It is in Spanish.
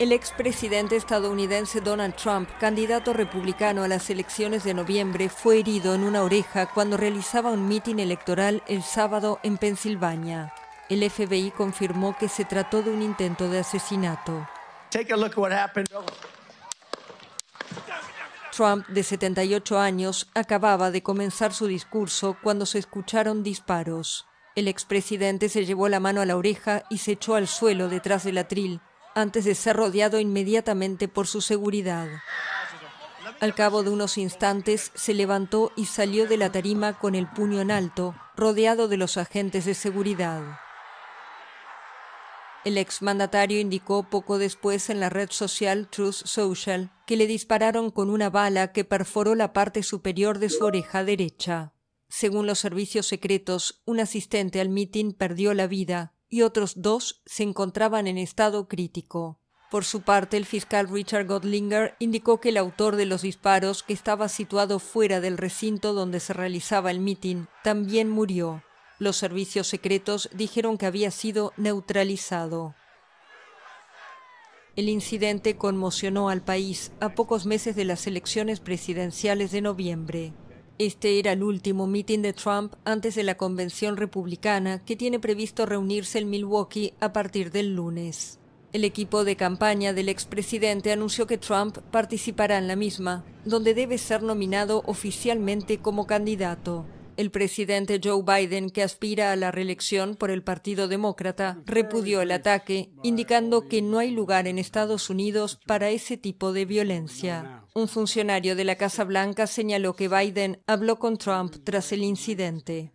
El expresidente estadounidense Donald Trump, candidato republicano a las elecciones de noviembre, fue herido en una oreja cuando realizaba un mitin electoral el sábado en Pensilvania. El FBI confirmó que se trató de un intento de asesinato. Trump, de 78 años, acababa de comenzar su discurso cuando se escucharon disparos. El expresidente se llevó la mano a la oreja y se echó al suelo detrás del atril, antes de ser rodeado inmediatamente por su seguridad. Al cabo de unos instantes se levantó y salió de la tarima con el puño en alto, rodeado de los agentes de seguridad. El exmandatario indicó poco después en la red social Truth Social que le dispararon con una bala que perforó la parte superior de su oreja derecha. Según los servicios secretos, un asistente al mitin perdió la vida, y otros dos se encontraban en estado crítico. Por su parte, el fiscal Richard Godlinger indicó que el autor de los disparos, que estaba situado fuera del recinto donde se realizaba el mitin, también murió. Los servicios secretos dijeron que había sido neutralizado. El incidente conmocionó al país a pocos meses de las elecciones presidenciales de noviembre. Este era el último meeting de Trump antes de la convención republicana que tiene previsto reunirse en Milwaukee a partir del lunes. El equipo de campaña del expresidente anunció que Trump participará en la misma, donde debe ser nominado oficialmente como candidato. El presidente Joe Biden, que aspira a la reelección por el Partido Demócrata, repudió el ataque, indicando que no hay lugar en Estados Unidos para ese tipo de violencia. Un funcionario de la Casa Blanca señaló que Biden habló con Trump tras el incidente.